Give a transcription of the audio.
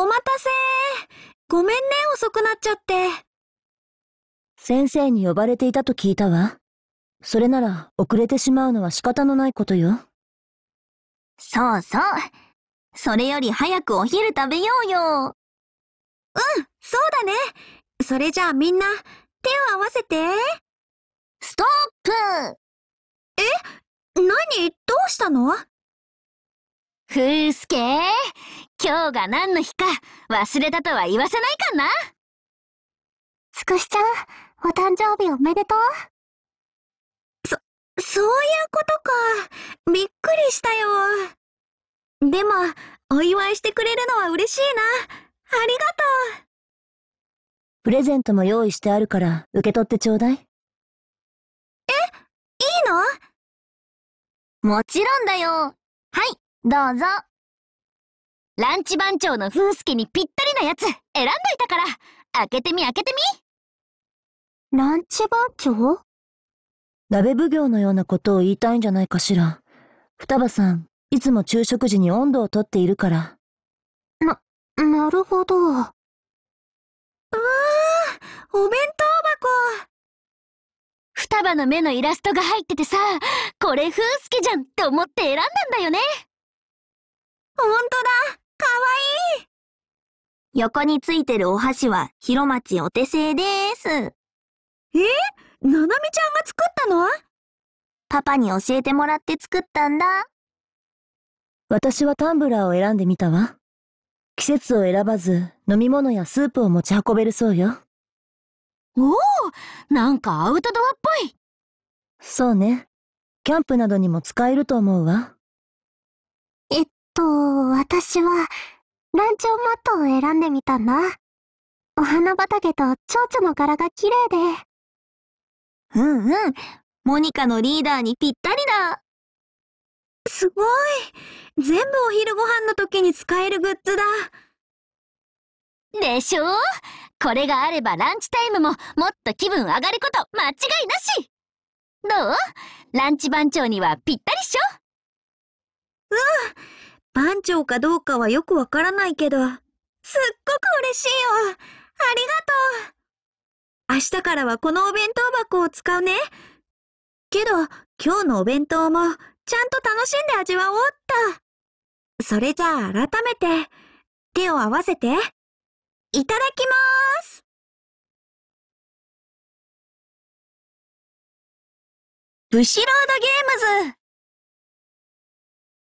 お待たせごめんね、遅くなっちゃって。先生に呼ばれていたと聞いたわ。それなら遅れてしまうのは仕方のないことよ。そうそう。それより早くお昼食べようよ。うん、そうだね。それじゃあみんな、手を合わせて。ストップえ何どうしたのふうすけ今日が何の日か忘れたとは言わせないかなつくしちゃんお誕生日おめでとうそそういうことかびっくりしたよでもお祝いしてくれるのは嬉しいなありがとうプレゼントも用意してあるから受け取ってちょうだいえいいのもちろんだよはいどうぞ。ランチ番長の風助にぴったりなやつ選んどいたから、開けてみ開けてみランチ番長鍋奉行のようなことを言いたいんじゃないかしら。双葉さん、いつも昼食時に温度をとっているから。な、なるほど。うわー、お弁当箱。双葉の目のイラストが入っててさ、これ風助じゃんって思って選んだんだよね。ほんとだかわいい横についてるお箸は広町お手製です。えななみちゃんが作ったのパパに教えてもらって作ったんだ。私はタンブラーを選んでみたわ。季節を選ばず、飲み物やスープを持ち運べるそうよ。おおなんかアウトドアっぽいそうね。キャンプなどにも使えると思うわ。と、私は、ランチョンマットを選んでみたんだ。お花畑と蝶々の柄が綺麗で。うんうん。モニカのリーダーにぴったりだ。すごい。全部お昼ご飯の時に使えるグッズだ。でしょうこれがあればランチタイムももっと気分上がること間違いなしどうランチ番長にはぴったりっしょうん番長かどうかはよくわからないけど、すっごく嬉しいよありがとう明日からはこのお弁当箱を使うね。けど、今日のお弁当も、ちゃんと楽しんで味わおうっと。それじゃあ改めて、手を合わせて。いただきまーすブシロードゲームズ